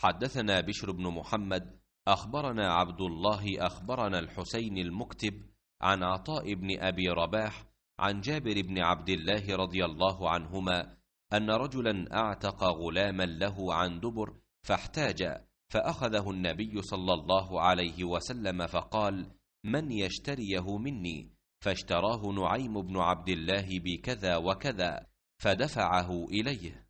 حدثنا بشر بن محمد أخبرنا عبد الله أخبرنا الحسين المكتب عن عطاء بن أبي رباح عن جابر بن عبد الله رضي الله عنهما أن رجلا أعتق غلاما له عن دبر فاحتاج فأخذه النبي صلى الله عليه وسلم فقال من يشتريه مني فاشتراه نعيم بن عبد الله بكذا وكذا فدفعه إليه